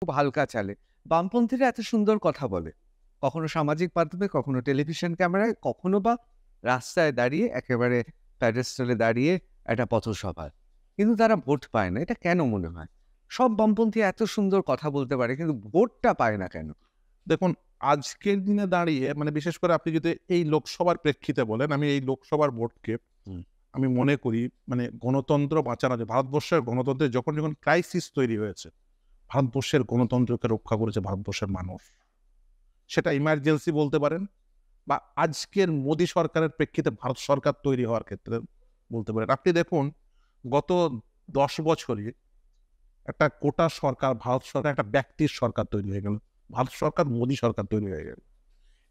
খুব হালকা চালে বামপন্থীরা এত সুন্দর কথা বলে কখনো সামাজিক মাধ্যমে কখনো টেলিভিশন ক্যামেরায় কখনো বা রাস্তায় দাঁড়িয়ে একেবারে প্যাডেস্টলে দাঁড়িয়ে একটা পথসভা কিন্তু তারা ভোট পায় না এটা কেন মনে হয় সব বামপন্থী এত সুন্দর কথা বলতে পারে কিন্তু ভোটটা পায় না কেন দেখুন আজকের দিনে দাঁড়িয়ে মানে বিশেষ করে আপনি যদি এই লোকসভার প্রেক্ষিতে বলেন আমি এই লোকসভার ভোটকে আমি মনে করি মানে গণতন্ত্র বাঁচানো যে ভারতবর্ষের গণতন্ত্রে যখন যখন ক্রাইসিস তৈরি হয়েছে ভারতবর্ষের গণতন্ত্রকে রক্ষা করেছে ভারতবর্ষের মানুষ সেটা ইমার্জেন্সি বলতে পারেন বা আজকের মোদী সরকারের প্রেক্ষিতে ভারত সরকার তৈরি হওয়ার ক্ষেত্রে বলতে পারেন আপনি দেখুন গত দশ বছরে একটা কোটা সরকার ভারত সরকার একটা ব্যক্তির সরকার তৈরি হয়ে গেল ভারত সরকার মোদী সরকার তৈরি হয়ে গেল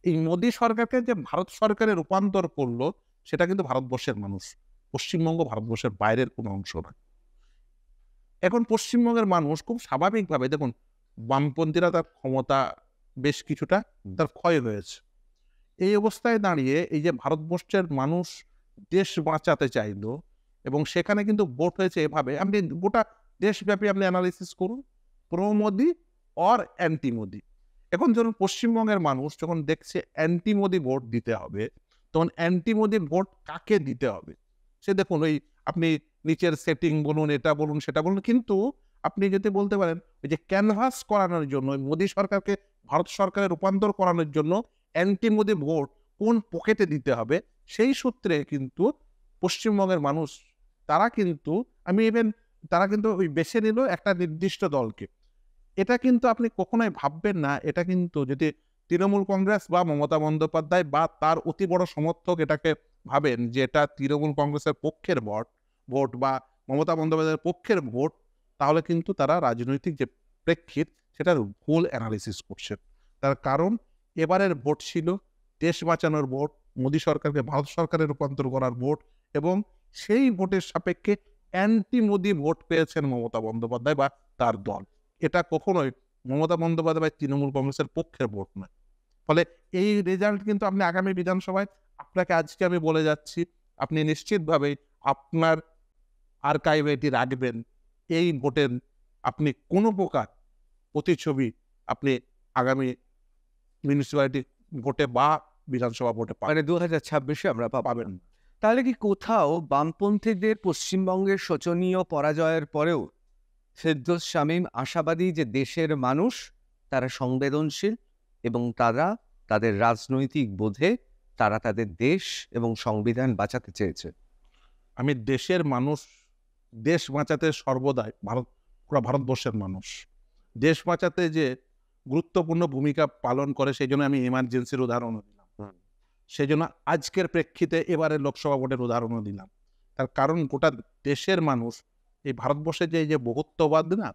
এই মোদী সরকারকে যে ভারত সরকারে রূপান্তর করলো সেটা কিন্তু ভারতবর্ষের মানুষ পশ্চিমবঙ্গ ভারতবর্ষের বাইরের কোনো অংশ নয় এখন পশ্চিমবঙ্গের মানুষ খুব স্বাভাবিকভাবে দেখুন বামপন্থীরা তার ক্ষমতা বেশ কিছুটা তার ক্ষয় হয়েছে এই অবস্থায় দাঁড়িয়ে এই যে ভারতবর্ষের মানুষ দেশ বাঁচাতে চাইল এবং সেখানে কিন্তু ভোট হয়েছে এভাবে আপনি গোটা দেশব্যাপী আপনি অ্যানালিসিস করুন pro Modi or anti Modi এখন ধরুন পশ্চিমবঙ্গের মানুষ যখন দেখছে অ্যান্টি মোদি ভোট দিতে হবে তখন অ্যান্টি মোদি ভোট কাকে দিতে হবে সে দেখুন ওই আপনি নিচের সেটিং বলুন এটা বলুন সেটা বলুন কিন্তু আপনি যদি বলতে পারেন ওই যে ক্যানভাস করানোর জন্য মোদী সরকারকে ভারত সরকারে রূপান্তর করানোর জন্য অ্যান্টি মোদি ভোট কোন পকেটে দিতে হবে সেই সূত্রে কিন্তু পশ্চিমবঙ্গের মানুষ তারা কিন্তু আমি ইভেন তারা কিন্তু ওই বেছে নিল একটা নির্দিষ্ট দলকে এটা কিন্তু আপনি কখনোই ভাববেন না এটা কিন্তু যদি তৃণমূল কংগ্রেস বা মমতা বন্দ্যোপাধ্যায় বা তার অতি বড় সমর্থক এটাকে ভাবেন যে এটা তৃণমূল কংগ্রেসের পক্ষের ভোট ভোট বা মমতা বন্দ্যোপাধ্যায়ের পক্ষের ভোট তাহলে কিন্তু তারা রাজনৈতিক যে প্রেক্ষিত সেটার ভুল অ্যানালিসিস করছে তার কারণ এবারের ভোট ছিল দেশ বাঁচানোর ভোট মোদী সরকারকে ভারত সরকারের রূপান্তর করার ভোট এবং সেই ভোটের সাপেক্ষে অ্যান্টি মোদি ভোট পেয়েছেন মমতা বন্দ্যোপাধ্যায় বা তার দল এটা কখনোই মমতা বন্দ্যোপাধ্যায় বা তৃণমূল কংগ্রেসের পক্ষের ভোট নয় ফলে এই রেজাল্ট কিন্তু আপনি আগামী বিধানসভায় আপনাকে আজকে আমি বলে যাচ্ছি আপনি নিশ্চিতভাবেই আপনার আর্কাইভে এটি রাখবেন এই ভোটের আপনি কোনো প্রকার প্রতিচ্ছবি আপনি আগামী মিউনিসিপ্যালিটি ভোটে বা বিধানসভা ভোটে পাবেন মানে দু হাজার ছাব্বিশে আমরা পাবেন তাহলে কি কোথাও বামপন্থীদের পশ্চিমবঙ্গের শোচনীয় পরাজয়ের পরেও ফেরদোস শামীম আশাবাদী যে দেশের মানুষ তারা সংবেদনশীল এবং তারা তাদের রাজনৈতিক বোধে তারা তাদের দেশ এবং সংবিধান বাঁচাতে চেয়েছে আমি দেশের মানুষ দেশ বাঁচাতে সর্বদাই ভারত পুরো ভারতবর্ষের মানুষ দেশ বাঁচাতে যে গুরুত্বপূর্ণ ভূমিকা পালন করে সেই জন্য আমি ইমার্জেন্সির উদাহরণও দিলাম সেই জন্য আজকের প্রেক্ষিতে এবারে লোকসভা ভোটের উদাহরণও দিলাম তার কারণ গোটা দেশের মানুষ এই ভারতবর্ষের যে যে বহুত্ববাদ না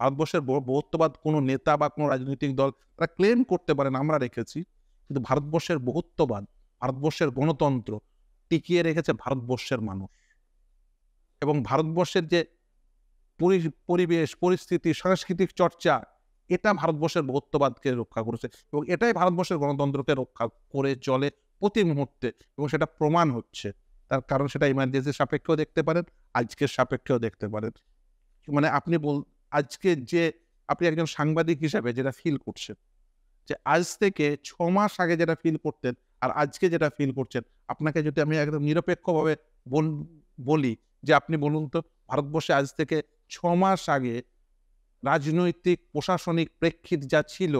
ভারতবর্ষের বহুত্ববাদ কোনো নেতা বা কোনো রাজনৈতিক দল তারা ক্লেম করতে পারেন আমরা রেখেছি কিন্তু ভারতবর্ষের বহুত্ববাদ ভারতবর্ষের গণতন্ত্র টিকিয়ে রেখেছে ভারতবর্ষের মানুষ এবং ভারতবর্ষের যে পরিবেশ পরিস্থিতি সাংস্কৃতিক চর্চা এটা ভারতবর্ষের বহুত্ববাদকে রক্ষা করেছে এবং এটাই ভারতবর্ষের গণতন্ত্রকে রক্ষা করে চলে প্রতি মুহূর্তে এবং সেটা প্রমাণ হচ্ছে তার কারণ সেটা ইমার্জেন্সির সাপেক্ষেও দেখতে পারেন আজকের সাপেক্ষেও দেখতে পারেন মানে আপনি বল আজকে যে আপনি একজন সাংবাদিক হিসাবে যেটা ফিল করছেন যে আজ থেকে ছ মাস আগে যেটা ফিল করতেন আর আজকে যেটা ফিল করছেন আপনাকে যদি আমি একদম নিরপেক্ষভাবে বলি যে আপনি বলুন তো ভারতবর্ষে আজ থেকে ছ মাস আগে রাজনৈতিক প্রশাসনিক প্রেক্ষিত যা ছিল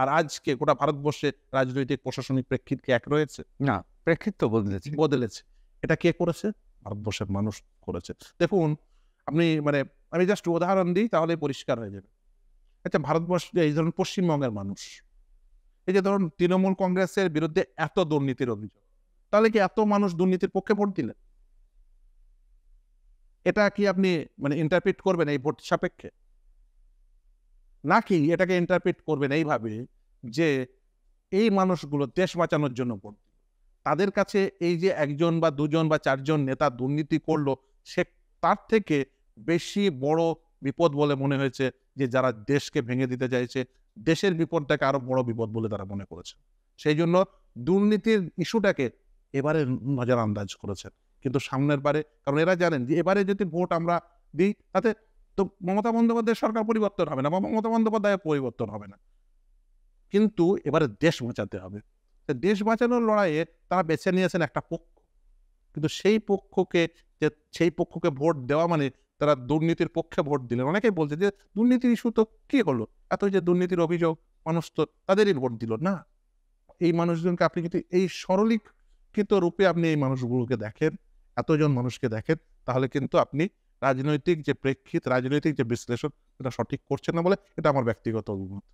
আর আজকে গোটা ভারতবর্ষে রাজনৈতিক প্রশাসনিক প্রেক্ষিত কি এক রয়েছে না প্রেক্ষিত তো বদলেছে বদলেছে এটা কে করেছে ভারতবর্ষের মানুষ করেছে দেখুন আপনি মানে আমি জাস্ট উদাহরণ দিই তাহলে পরিষ্কার হয়ে যাবে আচ্ছা ভারতবর্ষ এই ধরুন পশ্চিমবঙ্গের মানুষ এই যে ধরুন তৃণমূল কংগ্রেসের বিরুদ্ধে এত দুর্নীতির অভিযোগ তাহলে কি এত মানুষ দুর্নীতির পক্ষে ভোট দিলেন এটা কি আপনি মানে ইন্টারপ্রিট করবেন এই ভোট সাপেক্ষে নাকি এটাকে ইন্টারপ্রিট করবেন এইভাবে যে এই মানুষগুলো দেশ বাঁচানোর জন্য ভোট তাদের কাছে এই যে একজন বা দুজন বা চারজন নেতা দুর্নীতি করলো সে তার থেকে বেশি বড় বিপদ বলে মনে হয়েছে যে যারা দেশকে ভেঙে দিতে চাইছে দেশের বিপদটাকে আরও বড় বিপদ বলে তারা মনে করেছে সেই জন্য দুর্নীতির ইস্যুটাকে এবারে নজর আন্দাজ করেছেন কিন্তু সামনের বারে কারণ এরা জানেন যে এবারে যদি ভোট আমরা দিই তাতে তো মমতা বন্দ্যোপাধ্যায় সরকার পরিবর্তন হবে না বা মমতা বন্দ্যোপাধ্যায়ের পরিবর্তন হবে না কিন্তু এবারে দেশ বাঁচাতে হবে দেশ বাঁচানোর লড়াইয়ে তারা বেছে নিয়েছেন একটা পক্ষ কিন্তু সেই পক্ষকে যে সেই পক্ষকে ভোট দেওয়া মানে তারা দুর্নীতির পক্ষে ভোট দিলেন অনেকেই বলছে যে দুর্নীতির ইস্যু তো কী হলো এত যে দুর্নীতির অভিযোগ মানুষ তো তাদেরই ভোট দিল না এই মানুষজনকে আপনি কিন্তু এই সরলীকৃত রূপে আপনি এই মানুষগুলোকে দেখেন এতজন মানুষকে দেখেন তাহলে কিন্তু আপনি রাজনৈতিক যে প্রেক্ষিত রাজনৈতিক যে বিশ্লেষণ সেটা সঠিক করছেন না বলে এটা আমার ব্যক্তিগত অভিমত